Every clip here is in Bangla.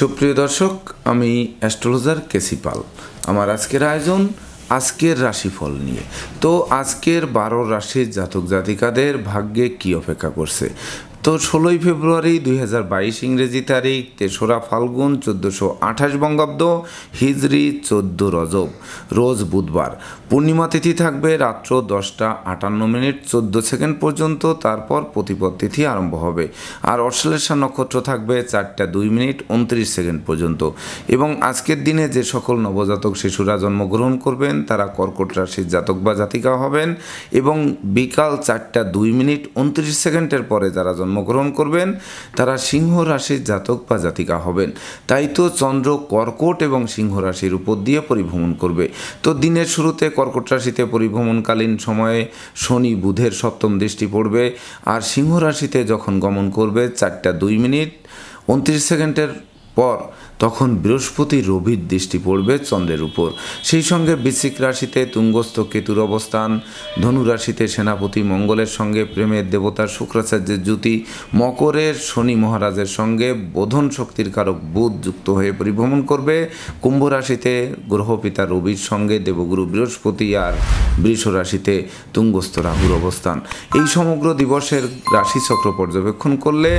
সুপ্রিয় দর্শক আমি অ্যাস্ট্রোলজার কেসি পাল আমার আজকের আয়োজন আজকের রাশিফল নিয়ে তো আজকের বারো রাশির জাতক জাতিকাদের ভাগ্যে কি অপেক্ষা করছে তো ষোলোই ফেব্রুয়ারি দুই হাজার বাইশ ইংরেজি তারিখ তেসরা ফাল্গুন চোদ্দোশো আঠাশ বঙ্গাব্দ হিজড়ি চোদ্দো রজব রোজ বুধবার পূর্ণিমা তিথি থাকবে রাত্র দশটা আটান্ন মিনিট চোদ্দ সেকেন্ড পর্যন্ত তারপর প্রতিপদ তিথি আরম্ভ হবে আর অশ্লেষা নক্ষত্র থাকবে চারটা দুই মিনিট উনত্রিশ সেকেন্ড পর্যন্ত এবং আজকের দিনে যে সকল নবজাতক শিশুরা জন্মগ্রহণ করবেন তারা কর্কট রাশির জাতক বা জাতিকা হবেন এবং বিকাল চারটা দুই মিনিট উনত্রিশ সেকেন্ডের পরে যারা জন্মগ্রহণ করবেন তারা সিংহ রাশির জাতক বা জাতিকা হবেন তাই তো চন্দ্র কর্কট এবং সিংহ রাশির উপর দিয়ে পরিভ্রমণ করবে তো দিনের শুরুতে কর্কট রাশিতে পরিভ্রমণকালীন সময়ে শনি বুধের সপ্তম দৃষ্টি পড়বে আর সিংহ রাশিতে যখন গমন করবে চারটা দুই মিনিট উনত্রিশ সেকেন্ডের পর তখন বৃহস্পতি রবির দৃষ্টি পড়বে চন্দ্রের উপর সেই সঙ্গে বৃশ্চিক রাশিতে তুঙ্গস্থ কেতুর অবস্থান ধনুরাশিতে সেনাপতি মঙ্গলের সঙ্গে প্রেমের দেবতা শুক্রাচার্যের জ্যোতি মকরের শনি মহারাজের সঙ্গে বোধন শক্তির কারক বুধ যুক্ত হয়ে পরিভ্রমণ করবে কুম্ভ রাশিতে গ্রহপিতা রবির সঙ্গে দেবগুরু বৃহস্পতি আর বৃষ রাশিতে তুঙ্গস্থ রাহুর অবস্থান এই সমগ্র দিবসের রাশিচক্র পর্যবেক্ষণ করলে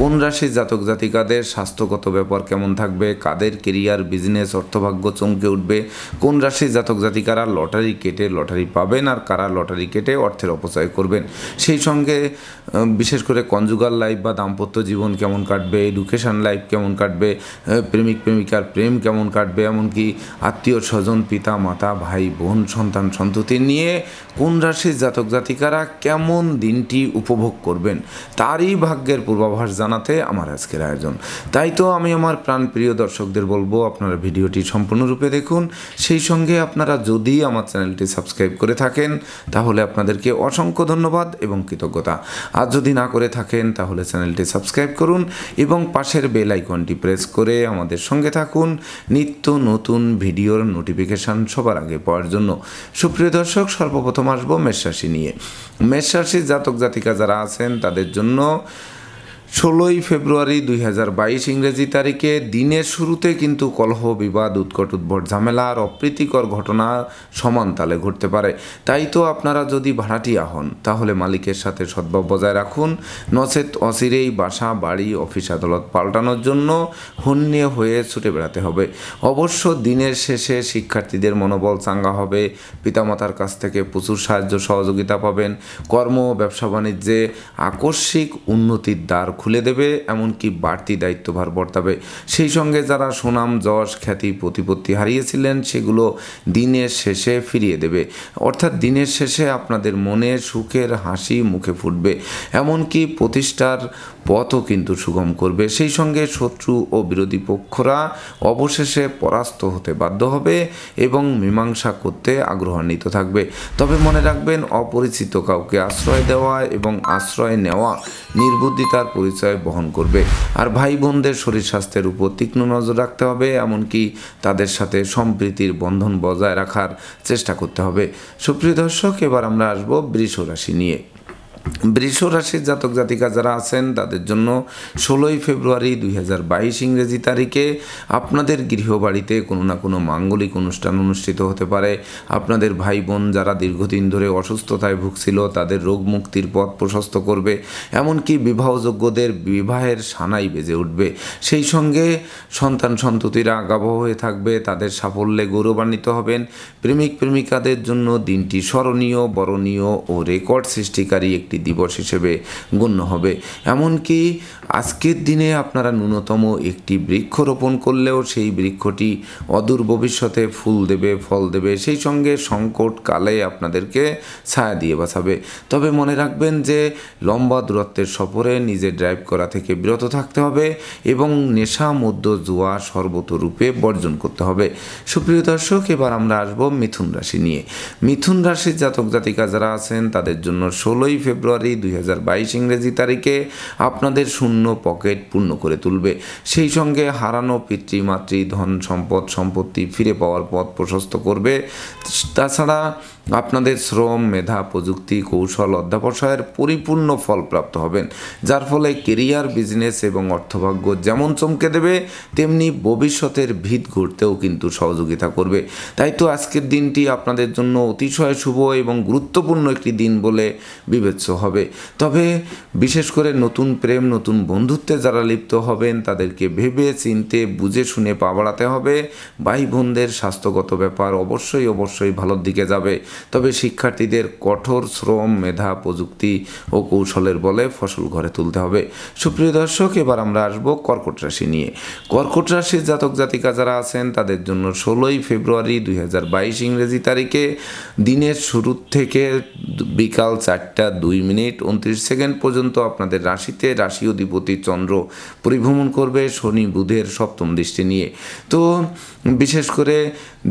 কোন রাশির জাতক জাতিকাদের স্বাস্থ্যগত ব্যাপার কেমন থাকবে হবে কাদের কেরিয়ার বিজনেস অর্থভাগ্য চমকে উঠবে কোন রাশির জাতক জাতিকারা লটারি কেটে লটারি পাবেন আর কারা লটারি কেটে অর্থের অপচয় করবেন সেই সঙ্গে বিশেষ করে কনজুগাল লাইফ বা দাম্পত্য জীবন কেমন কাটবে এডুকেশান লাইফ কেমন কাটবে প্রেমিক প্রেমিকার প্রেম কেমন কাটবে এমনকি আত্মীয় স্বজন পিতা মাতা ভাই বোন সন্তান সন্ততি নিয়ে কোন রাশির জাতক জাতিকারা কেমন দিনটি উপভোগ করবেন তারই ভাগ্যের পূর্বাভাস জানাতে আমার আজকের আয়োজন তাই তো আমি আমার প্রাণ প্রিয় দর্শকদের বলবো আপনারা ভিডিওটি সম্পূর্ণরূপে দেখুন সেই সঙ্গে আপনারা যদি আমার চ্যানেলটি সাবস্ক্রাইব করে থাকেন তাহলে আপনাদেরকে অসংখ্য ধন্যবাদ এবং কৃতজ্ঞতা আর যদি না করে থাকেন তাহলে চ্যানেলটি সাবস্ক্রাইব করুন এবং পাশের বেল আইকনটি প্রেস করে আমাদের সঙ্গে থাকুন নিত্য নতুন ভিডিওর নোটিফিকেশান সবার আগে পাওয়ার জন্য সুপ্রিয় দর্শক সর্বপ্রথম আসবো মেষরাশি নিয়ে মেষ জাতক জাতিকা যারা আছেন তাদের জন্য ষোলোই ফেব্রুয়ারি দুই হাজার বাইশ ইংরেজি তারিখে দিনের শুরুতে কিন্তু কলহ বিবাদ উৎকট উদ্ভট ঝামেলা আর অপ্রীতিকর ঘটনা সমান তালে ঘটতে পারে তাই তো আপনারা যদি ভাড়াটিয়া হন তাহলে মালিকের সাথে সদ্ভাব বজায় রাখুন নচেত অচিরেই বাসা বাড়ি অফিস আদালত পাল্টানোর জন্য হন্যে হয়ে ছুটে বেড়াতে হবে অবশ্য দিনের শেষে শিক্ষার্থীদের মনোবল চাঙ্গা হবে পিতামাতার কাছ থেকে প্রচুর সাহায্য সহযোগিতা পাবেন কর্ম ব্যবসা বাণিজ্যে আকস্মিক উন্নতির দ্বার খুলে দেবে এমনকি বাড়তি দায়িত্বভার বর্তাবে সেই সঙ্গে যারা সুনাম যশ খ্যাতি প্রতিপত্তি হারিয়েছিলেন সেগুলো দিনের শেষে ফিরিয়ে দেবে অর্থাৎ দিনের শেষে আপনাদের মনে সুখের হাসি মুখে ফুটবে এমনকি প্রতিষ্ঠার পথও কিন্তু সুগম করবে সেই সঙ্গে শত্রু ও বিরোধী পক্ষরা অবশেষে পরাস্ত হতে বাধ্য হবে এবং মীমাংসা করতে আগ্রহান্বিত থাকবে তবে মনে রাখবেন অপরিচিত কাউকে আশ্রয় দেওয়া এবং আশ্রয় নেওয়া নির্বুদ্ধিতার পরিচয় বহন করবে আর ভাই বোনদের শরীর স্বাস্থ্যের উপর তীক্ষ্ণ নজর রাখতে হবে এমনকি তাদের সাথে সম্প্রীতির বন্ধন বজায় রাখার চেষ্টা করতে হবে সুপ্রিয় দর্শক এবার আমরা আসবো বৃষ রাশি নিয়ে বৃষ রাশির জাতক জাতিকা যারা আছেন তাদের জন্য ষোলোই ফেব্রুয়ারি দুই হাজার বাইশ ইংরেজি তারিখে আপনাদের গৃহবাড়িতে কোনো না কোনো মাঙ্গলিক অনুষ্ঠান অনুষ্ঠিত হতে পারে আপনাদের ভাই বোন যারা দীর্ঘদিন ধরে অসুস্থতায় ভুগছিল তাদের রোগ মুক্তির পথ প্রশস্ত করবে এমনকি বিবাহযোগ্যদের বিবাহের সানাই বেজে উঠবে সেই সঙ্গে সন্তান সন্ততিরা আগাবহ হয়ে থাকবে তাদের সাফল্যে গৌরবান্বিত হবেন প্রেমিক প্রেমিকাদের জন্য দিনটি স্মরণীয় বরণীয় ও রেকর্ড সৃষ্টিকারী একটি একটি দিবস হিসেবে গণ্য হবে এমনকি আজকের দিনে আপনারা ন্যূনতম একটি বৃক্ষ রোপণ করলেও সেই বৃক্ষটি অদূর ভবিষ্যতে ফুল দেবে ফল দেবে সেই সঙ্গে সংকট কালে আপনাদেরকে ছায়া দিয়ে বাঁচাবে তবে মনে রাখবেন যে লম্বা দূরত্বের সফরে নিজে ড্রাইভ করা থেকে বিরত থাকতে হবে এবং নেশা মধ্য জুয়া সর্বত রূপে বর্জন করতে হবে সুপ্রিয় দর্শক এবার আমরা আসবো মিথুন রাশি নিয়ে মিথুন রাশির জাতক জাতিকা যারা আছেন তাদের জন্য ষোলোই ফেব্রুয়ারি ফেব্রুয়ারি দুই ইংরেজি তারিখে আপনাদের শূন্য পকেট পূর্ণ করে তুলবে সেই সঙ্গে হারানো পিতৃমাতৃ ধন সম্পদ সম্পত্তি ফিরে পাওয়ার পথ প্রশস্ত করবে তাছাড়া আপনাদের শ্রম মেধা প্রযুক্তি কৌশল অধ্যাপসায়ের পরিপূর্ণ ফল প্রাপ্ত হবেন যার ফলে কেরিয়ার বিজনেস এবং অর্থভাগ্য যেমন চমকে দেবে তেমনি ভবিষ্যতের ভিত ঘুরতেও কিন্তু সহযোগিতা করবে তাই তো আজকের দিনটি আপনাদের জন্য অতিশয় শুভ এবং গুরুত্বপূর্ণ একটি দিন বলে বিবেচ্য হবে তবে বিশেষ করে নতুন প্রেম নতুন বন্ধুত্বে যারা লিপ্ত হবেন তাদেরকে ভেবে চিনতে বুঝে শুনে পা বাড়াতে হবে ভাই বোনদের স্বাস্থ্যগত ব্যাপার অবশ্যই অবশ্যই ভালোর দিকে যাবে তবে শিক্ষার্থীদের কঠোর শ্রম মেধা প্রযুক্তি ও কৌশলের বলে ফসল ঘরে তুলতে হবে সুপ্রিয় দর্শক এবার আমরা আসবো কর্কট রাশি নিয়ে কর্কট রাশির জাতক জাতিকা যারা আছেন তাদের জন্য ষোলোই ফেব্রুয়ারি দুই ইংরেজি তারিখে দিনের শুরু থেকে বিকাল চারটা দুই মিনিট উনত্রিশ সেকেন্ড পর্যন্ত আপনাদের রাশিতে রাশি অধিপতি চন্দ্র পরিভ্রমণ করবে শনি বুধের সপ্তম দৃষ্টি নিয়ে তো বিশেষ করে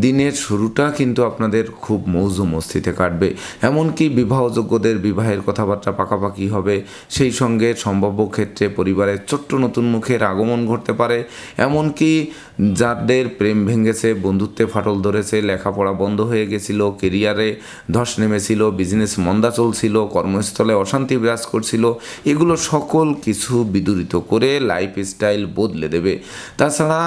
দিনের শুরুটা কিন্তু আপনাদের খুব মৌজু মস্তিতে কাটবে এমনকি বিবাহযোগ্যদের বিবাহের কথাবার্তা পাকাপাকি হবে সেই সঙ্গে সম্ভাব্য ক্ষেত্রে পরিবারের ছোট্ট নতুন মুখের আগমন ঘটতে পারে এমনকি যাদের প্রেম ভেঙেছে বন্ধুত্বে ফাটল ধরেছে লেখাপড়া বন্ধ হয়ে গেছিল কেরিয়ারে ধস নেমেছিল বিজনেস মন্দা চলছিল কর্মস্থলে অশান্তি বিরাজ করছিল এগুলো সকল কিছু বিদূরিত করে লাইফ স্টাইল বদলে দেবে তাছাড়া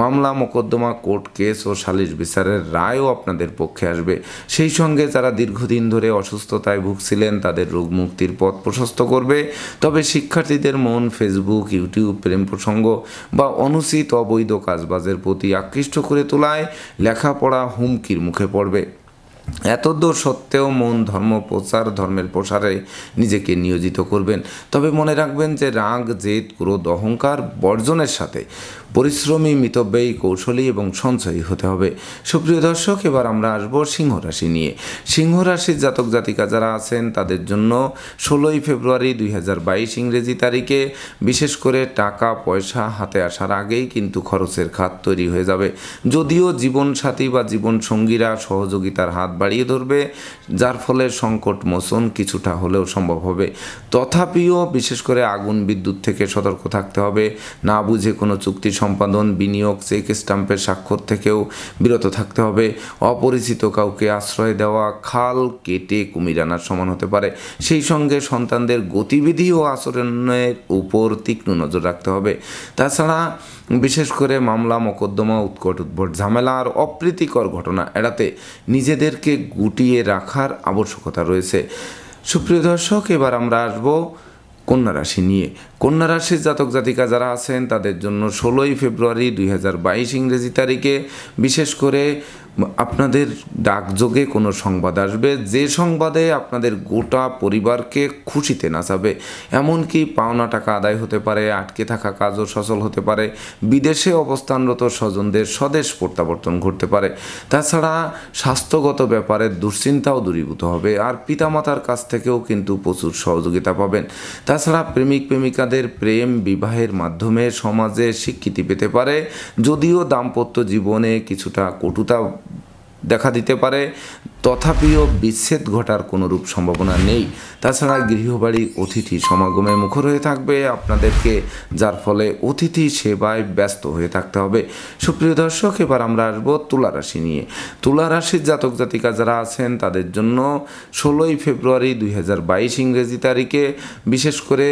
মামলা মোকদ্দমা কোর্ট কেস ও সালিশ বিচার অফিসারের রায়ও আপনাদের পক্ষে আসবে সেই সঙ্গে যারা দীর্ঘদিন ধরে অসুস্থতায় ভুগছিলেন তাদের রোগ মুক্তির পথ প্রশস্ত করবে তবে শিক্ষার্থীদের মন ফেসবুক ইউটিউব প্রেম প্রসঙ্গ বা অনুচিত অবৈধ কাজবাজের প্রতি আকৃষ্ট করে তোলায় লেখাপড়া হুমকির মুখে পড়বে এতদূর সত্ত্বেও মন ধর্ম প্রচার ধর্মের প্রসারে নিজেকে নিয়োজিত করবেন তবে মনে রাখবেন যে রাগ জেদ ক্রোধ অহংকার বর্জনের সাথে পরিশ্রমী মিতব্যয়ী কৌশলী এবং সঞ্চয়ী হতে হবে সুপ্রিয় দর্শক এবার আমরা আসবো সিংহ রাশি নিয়ে সিংহ রাশির জাতক জাতিকা যারা আছেন তাদের জন্য ষোলোই ফেব্রুয়ারি দুই ইংরেজি তারিখে বিশেষ করে টাকা পয়সা হাতে আসার আগেই কিন্তু খরচের খাত তৈরি হয়ে যাবে যদিও জীবনসাথী বা জীবনসঙ্গীরা সহযোগিতার হাত বাড়িয়ে ধরবে যার ফলে সংকট মোচন কিছুটা হলেও সম্ভব হবে তথাপিও বিশেষ করে আগুন বিদ্যুৎ থেকে সতর্ক থাকতে হবে না বুঝে কোনো চুক্তি সম্পাদন বিনিয়োগ চেক স্টাম্পের স্বাক্ষর থেকেও বিরত থাকতে হবে অপরিচিত কাউকে আশ্রয় দেওয়া খাল কেটে কুমির আনার সমান হতে পারে সেই সঙ্গে সন্তানদের গতিবিধি ও আচরণের উপর তীক্ষ্ণ নজর রাখতে হবে তাছাড়া বিশেষ করে মামলা মোকদ্দমা উৎকট উদ্ভট ঝামেলা আর অপ্রীতিকর ঘটনা এড়াতে নিজেদেরকে গুটিয়ে রাখার আবশ্যকতা রয়েছে সুপ্রিয় দর্শক এবার আমরা আসবো কন্যা রাশি নিয়ে কন্যা রাশির জাতক জাতিকা যারা আছেন তাদের জন্য ষোলোই ফেব্রুয়ারি দুই হাজার বাইশ ইংরেজি তারিখে বিশেষ করে আপনাদের ডাকযোগে কোনো সংবাদ আসবে যে সংবাদে আপনাদের গোটা পরিবারকে খুশিতে নাচাবে এমনকি পাওনা টাকা আদায় হতে পারে আটকে থাকা কাজও সচল হতে পারে বিদেশে অবস্থানরত স্বজনদের স্বদেশ প্রত্যাবর্তন ঘটতে পারে তাছাড়া স্বাস্থ্যগত ব্যাপারে দুশ্চিন্তাও দূরীভূত হবে আর পিতামাতার কাছ থেকেও কিন্তু প্রচুর সহযোগিতা পাবেন তাছাড়া প্রেমিক প্রেমিকাদের তাদের প্রেম বিবাহের মাধ্যমে সমাজে স্বীকৃতি পেতে পারে যদিও দাম্পত্য জীবনে কিছুটা কটুতা দেখা দিতে পারে তথাপিও বিচ্ছেদ ঘটার কোনোরূপ সম্ভাবনা নেই তাছাড়া গৃহবাড়ি অতিথি সমাগমে মুখর হয়ে থাকবে আপনাদেরকে যার ফলে অতিথি সেবায় ব্যস্ত হয়ে থাকতে হবে সুপ্রিয় দর্শক এবার আমরা আসবো তুলা রাশি নিয়ে তুলা রাশির জাতক জাতিকা যারা আছেন তাদের জন্য ষোলোই ফেব্রুয়ারি দুই ইংরেজি তারিখে বিশেষ করে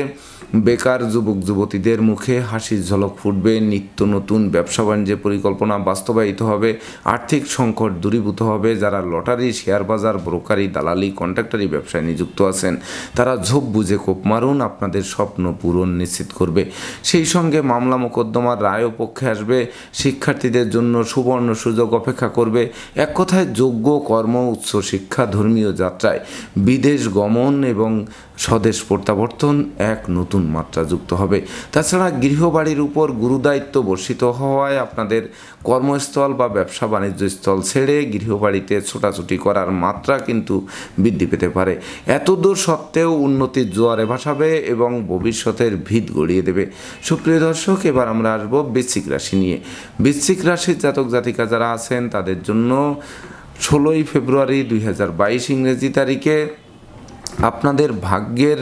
বেকার যুবক যুবতীদের মুখে হাসির ঝলক ফুটবে নিত্য নতুন ব্যবসা বাণিজ্যের পরিকল্পনা বাস্তবায়িত হবে আর্থিক সংকট দূরী দূরীভূত হবে যারা লটারি শেয়ার বাজার ব্রোকারি দালালি কন্ট্রাক্টারি ব্যবসায় নিযুক্ত আছেন তারা ঝোপ বুঝে কোপ মারুন আপনাদের স্বপ্ন পূরণ নিশ্চিত করবে সেই সঙ্গে মামলা মোকদ্দমার রায়ও পক্ষে আসবে শিক্ষার্থীদের জন্য সুবর্ণ সুযোগ অপেক্ষা করবে এক কথায় যোগ্য কর্ম উচ্চ শিক্ষা ধর্মীয় যাত্রায় বিদেশ গমন এবং স্বদেশ প্রত্যাবর্তন এক নতুন মাত্রা যুক্ত হবে তাছাড়া গৃহবাড়ির উপর গুরুদায়িত্ব বর্ষিত হওয়ায় আপনাদের কর্মস্থল বা ব্যবসা বাণিজ্য স্থল ছেড়ে গৃহবাড়িতে ছোটাছুটি করার মাত্রা কিন্তু বৃদ্ধি পেতে পারে এতদূর সত্ত্বেও উন্নতির জোয়ারে ভাসাবে এবং ভবিষ্যতের ভিত গড়িয়ে দেবে সুপ্রিয় দর্শক এবার আমরা আসবো বৃশ্চিক রাশি নিয়ে বৃশ্চিক রাশির জাতক জাতিকা যারা আছেন তাদের জন্য ষোলোই ফেব্রুয়ারি দুই ইংরেজি তারিখে আপনাদের ভাগ্যের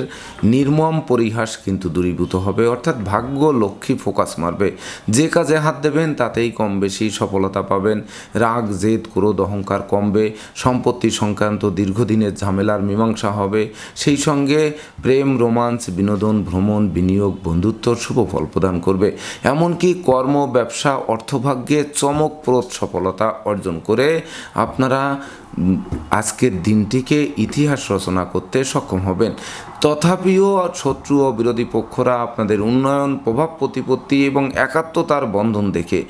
নির্মম পরিহাস কিন্তু দূরীভূত হবে অর্থাৎ ভাগ্য লক্ষ্মী ফোকাস মারবে যে কাজে হাত দেবেন তাতেই কম বেশি সফলতা পাবেন রাগ জেদ ক্রোধ অহংকার কমবে সম্পত্তি সংক্রান্ত দীর্ঘদিনের ঝামেলার মীমাংসা হবে সেই সঙ্গে প্রেম রোমান্স বিনোদন ভ্রমণ বিনিয়োগ বন্ধুত্ব শুভ ফল প্রদান করবে এমনকি কর্ম ব্যবসা অর্থভাগ্যে চমকপ্রদ সফলতা অর্জন করে আপনারা আজকের দিনটিকে ইতিহাস রচনা করতে সক্ষম হবেন তথাপিও শত্রু ও বিরোধী পক্ষরা আপনাদের উন্নয়ন প্রভাব প্রতিপত্তি এবং একাত্মতার বন্ধন দেখে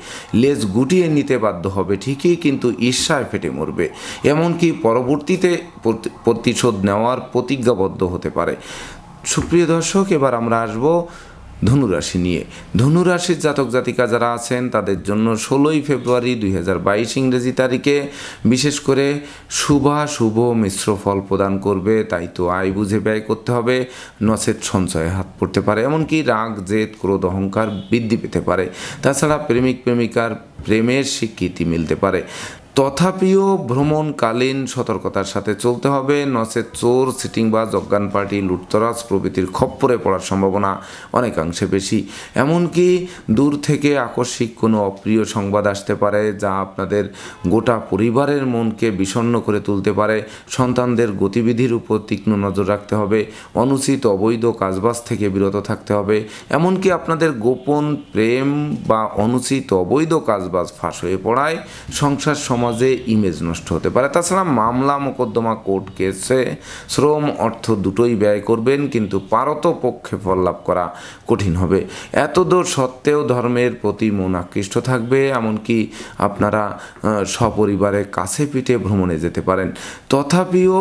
লেজ গুটিয়ে নিতে বাধ্য হবে ঠিকই কিন্তু ঈর্ষায় ফেটে মরবে এমনকি পরবর্তীতে প্রতিশোধ নেওয়ার প্রতিজ্ঞাবদ্ধ হতে পারে সুপ্রিয় দর্শক এবার আমরা আসবো ধনুরাশি নিয়ে ধনুরাশির জাতক জাতিকা যারা আছেন তাদের জন্য ষোলোই ফেব্রুয়ারি দুই ইংরেজি তারিখে বিশেষ করে শুভা শুভ মিশ্র ফল প্রদান করবে তাই তো আয় বুঝে ব্যয় করতে হবে নচেত সঞ্চয়ে হাত পড়তে পারে এমনকি রাগ জেদ ক্রোধ অহংকার বৃদ্ধি পেতে পারে তাছাড়া প্রেমিক প্রেমিকার প্রেমের স্বীকৃতি মিলতে পারে তথাপিও ভ্রমণকালীন সতর্কতার সাথে চলতে হবে নচে চোর সিটিং বা অজ্ঞান পার্টি লুটতরাজ প্রভৃতির খপ্পরে পড়ার সম্ভাবনা অনেকাংশে বেশি এমনকি দূর থেকে আকস্মিক কোনো অপ্রিয় সংবাদ আসতে পারে যা আপনাদের গোটা পরিবারের মনকে বিষণ্ন করে তুলতে পারে সন্তানদের গতিবিধির উপর তীক্ষ্ণ নজর রাখতে হবে অনুচিত অবৈধ কাজবাজ থেকে বিরত থাকতে হবে এমনকি আপনাদের গোপন প্রেম বা অনুচিত অবৈধ কাজবাজ ফাঁস হয়ে পড়ায় সংসার সম সমাজে ইমেজ নষ্ট হতে পারে তাছাড়া মামলা মোকদ্দমা কোর্ট কেসে শ্রম অর্থ দুটোই ব্যয় করবেন কিন্তু পারত পক্ষে ফল লাভ করা কঠিন হবে এত দূর সত্ত্বেও ধর্মের প্রতি মন আকৃষ্ট থাকবে এমনকি আপনারা সপরিবারে কাছে পিঠে ভ্রমণে যেতে পারেন তথাপিও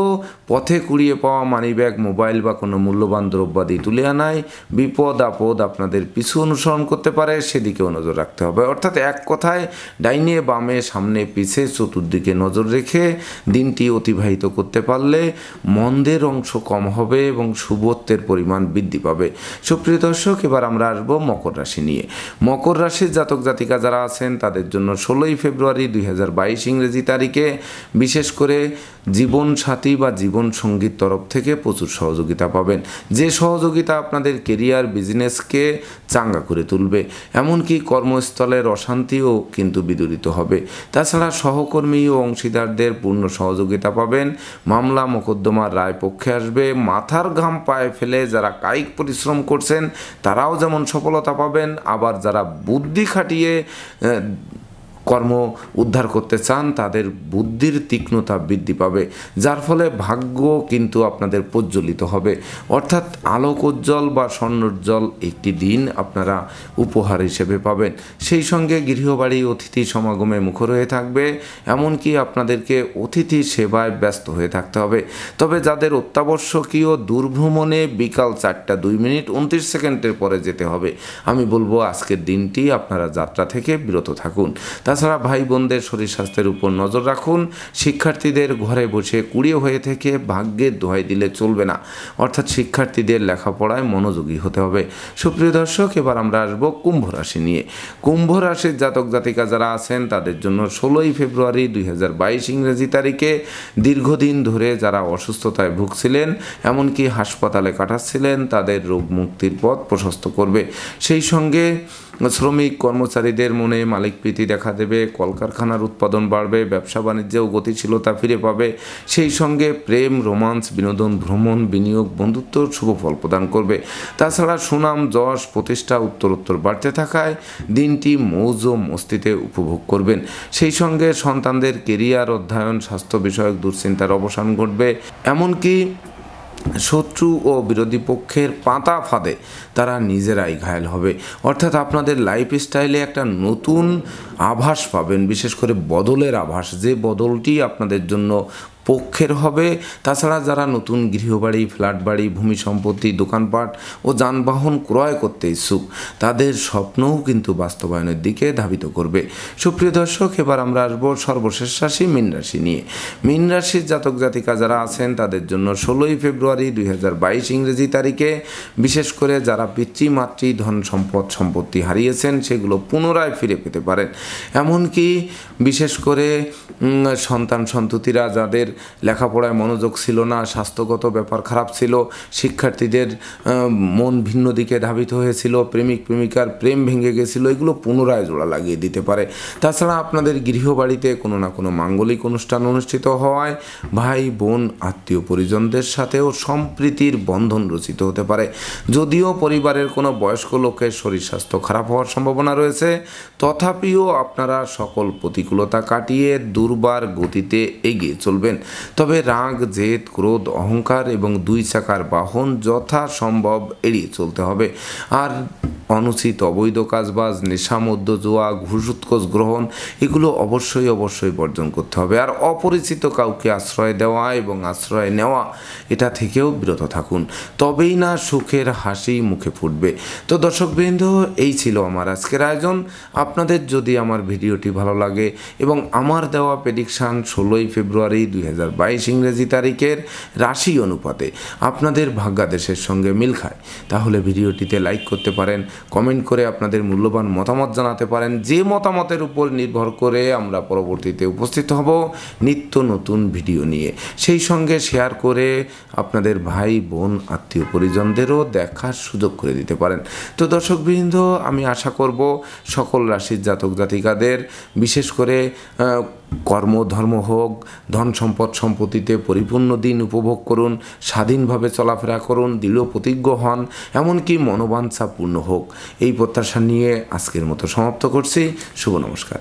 পথে কুড়িয়ে পাওয়া মানিব্যাগ মোবাইল বা কোনো মূল্যবান দ্রব্যাদি তুলে আনায় বিপদ আপদ আপনাদের পিছু অনুসরণ করতে পারে সেদিকেও নজর রাখতে হবে অর্থাৎ এক কথায় ডাইনে বামে সামনে পিছে চতুর্দিকে নজর রেখে দিনটি অতিবাহিত করতে পারলে মন্দের অংশ কম হবে এবং শুভত্বের পরিমাণ বৃদ্ধি পাবে সুপ্রিয় দর্শক এবার আমরা আসবো মকর রাশি নিয়ে মকর রাশির জাতক জাতিকা যারা আছেন তাদের জন্য ষোলোই ফেব্রুয়ারি দুই ইংরেজি তারিখে বিশেষ করে জীবন সাথী বা জীবন জীবন সঙ্গীর তরফ থেকে প্রচুর সহযোগিতা পাবেন যে সহযোগিতা আপনাদের কেরিয়ার বিজনেসকে চাঙ্গা করে তুলবে এমনকি কর্মস্থলের অশান্তিও কিন্তু বিদূরিত হবে তাছাড়া সহকর্মী ও অংশীদারদের পূর্ণ সহযোগিতা পাবেন মামলা মোকদ্দমার রায় পক্ষে আসবে মাথার ঘাম পায়ে ফেলে যারা কায়িক পরিশ্রম করছেন তারাও যেমন সফলতা পাবেন আবার যারা বুদ্ধি খাটিয়ে কর্ম উদ্ধার করতে চান তাদের বুদ্ধির তীক্ষ্ণতা বৃদ্ধি পাবে যার ফলে ভাগ্য কিন্তু আপনাদের প্রজ্বলিত হবে অর্থাৎ আলোক উজ্জ্বল বা স্বর্ণোজ্জ্বল একটি দিন আপনারা উপহার হিসেবে পাবেন সেই সঙ্গে গৃহবাড়ি অতিথি সমাগমে মুখর হয়ে থাকবে এমনকি আপনাদেরকে অতিথি সেবায় ব্যস্ত হয়ে থাকতে হবে তবে যাদের অত্যাবশ্যকীয় দুর্ভ্রমণে বিকাল চারটা দুই মিনিট উনত্রিশ সেকেন্ডের পরে যেতে হবে আমি বলবো আজকের দিনটি আপনারা যাত্রা থেকে বিরত থাকুন তাছাড়া ভাই বোনদের শরীর স্বাস্থ্যের উপর নজর রাখুন শিক্ষার্থীদের ঘরে বসে কুড়িয়ে হয়ে থেকে ভাগ্যের দোহাই দিলে চলবে না অর্থাৎ শিক্ষার্থীদের লেখাপড়ায় মনোযোগী হতে হবে সুপ্রিয় দর্শক এবার আমরা আসবো কুম্ভ রাশি নিয়ে কুম্ভ রাশির জাতক জাতিকা যারা আছেন তাদের জন্য ষোলোই ফেব্রুয়ারি দুই হাজার বাইশ ইংরেজি তারিখে দীর্ঘদিন ধরে যারা অসুস্থতায় ভুগছিলেন এমনকি হাসপাতালে কাটাচ্ছিলেন তাদের রোগ মুক্তির পথ প্রশস্ত করবে সেই সঙ্গে শ্রমিক কর্মচারীদের মনে মালিকপ্রীতি দেখা দেবে কলকারখানার উৎপাদন বাড়বে ব্যবসা বাণিজ্যেও গতিশীলতা ফিরে পাবে সেই সঙ্গে প্রেম রোমান্স বিনোদন ভ্রমণ বিনিয়োগ বন্ধুত্ব শুভ ফল প্রদান করবে তাছাড়া সুনাম যশ প্রতিষ্ঠা উত্তরোত্তর বাড়তে থাকায় দিনটি মৌজ মস্তিতে উপভোগ করবেন সেই সঙ্গে সন্তানদের কেরিয়ার অধ্যয়ন স্বাস্থ্য বিষয়ক দুশ্চিন্তার অবসান ঘটবে এমনকি শত্রু ও বিরোধী পক্ষের পাতা ফাঁদে তারা নিজেরাই ঘায়ল হবে অর্থাৎ আপনাদের লাইফস্টাইলে একটা নতুন আভাস পাবেন বিশেষ করে বদলের আভাস যে বদলটি আপনাদের জন্য পক্ষের হবে তাছাড়া যারা নতুন গৃহবাড়ি ফ্ল্যাট বাড়ি ভূমি সম্পত্তি দোকানপাট ও যানবাহন ক্রয় করতে ইচ্ছুক তাদের স্বপ্নও কিন্তু বাস্তবায়নের দিকে ধাবিত করবে সুপ্রিয় দর্শক এবার আমরা আসবো সর্বশেষ রাশি মীন রাশি নিয়ে মীন রাশির জাতক জাতিকা যারা আছেন তাদের জন্য ষোলোই ফেব্রুয়ারি দুই ইংরেজি তারিখে বিশেষ করে যারা পিতৃমাতৃ ধন সম্পদ সম্পত্তি হারিয়েছেন সেগুলো পুনরায় ফিরে পেতে পারেন এমনকি বিশেষ করে সন্তান সন্ততিরা যাদের লেখাপড়ায় মনোযোগ ছিল না স্বাস্থ্যগত ব্যাপার খারাপ ছিল শিক্ষার্থীদের মন ভিন্ন দিকে ধাবিত হয়েছিল প্রেমিক প্রেমিকার প্রেম ভেঙে গেছিল এগুলো পুনরায় জোড়া লাগিয়ে দিতে পারে তাছাড়া আপনাদের গৃহবাড়িতে কোনো না কোনো মাঙ্গলিক অনুষ্ঠান অনুষ্ঠিত হওয়ায় ভাই বোন আত্মীয় পরিজনদের সাথেও সম্প্রীতির বন্ধন রচিত হতে পারে যদিও পরিবারের কোনো বয়স্ক লোকের শরীর স্বাস্থ্য খারাপ হওয়ার সম্ভাবনা রয়েছে তথাপিও আপনারা সকল প্রতিকূলতা কাটিয়ে দুর্বার গতিতে এগিয়ে চলবেন তবে রাগ জেদ ক্রোধ অহংকার এবং দুই চাকার বাহন যথাসম্ভব এড়িয়ে চলতে হবে আর অনুচিত অবৈধ কাজবাজ নেশা জোয়া ঘুষ উৎকোষ গ্রহণ এগুলো অবশ্যই অবশ্যই বর্জন করতে হবে আর অপরিচিত কাউকে আশ্রয় দেওয়া এবং আশ্রয় নেওয়া এটা থেকেও বিরত থাকুন তবেই না সুখের হাসি মুখে ফুটবে তো দর্শকবৃন্দ এই ছিল আমার আজকের আয়োজন আপনাদের যদি আমার ভিডিওটি ভালো লাগে এবং আমার দেওয়া প্রেডিকশান ষোলোই ফেব্রুয়ারি দুই হাজার বাইশ ইংরেজি তারিখের রাশি অনুপাতে আপনাদের ভাগ্যাদেশের সঙ্গে মিল খায় তাহলে ভিডিওটিতে লাইক করতে পারেন কমেন্ট করে আপনাদের মূল্যবান মতামত জানাতে পারেন যে মতামতের উপর নির্ভর করে আমরা পরবর্তীতে উপস্থিত হব নিত্য নতুন ভিডিও নিয়ে সেই সঙ্গে শেয়ার করে আপনাদের ভাই বোন আত্মীয় পরিজনদেরও দেখার সুযোগ করে দিতে পারেন তো দর্শকবৃন্দ আমি আশা করব সকল রাশির জাতক জাতিকাদের বিশেষ করে কর্ম ধর্ম হোক ধন সম্পদ সম্পত্তিতে পরিপূর্ণ দিন উপভোগ করুন স্বাধীনভাবে চলাফেরা করুন দৃঢ় প্রতিজ্ঞ হন এমনকি মনোবাঞ্ছা পূর্ণ হোক এই প্রত্যাশা নিয়ে আজকের মতো সমাপ্ত করছি শুভ নমস্কার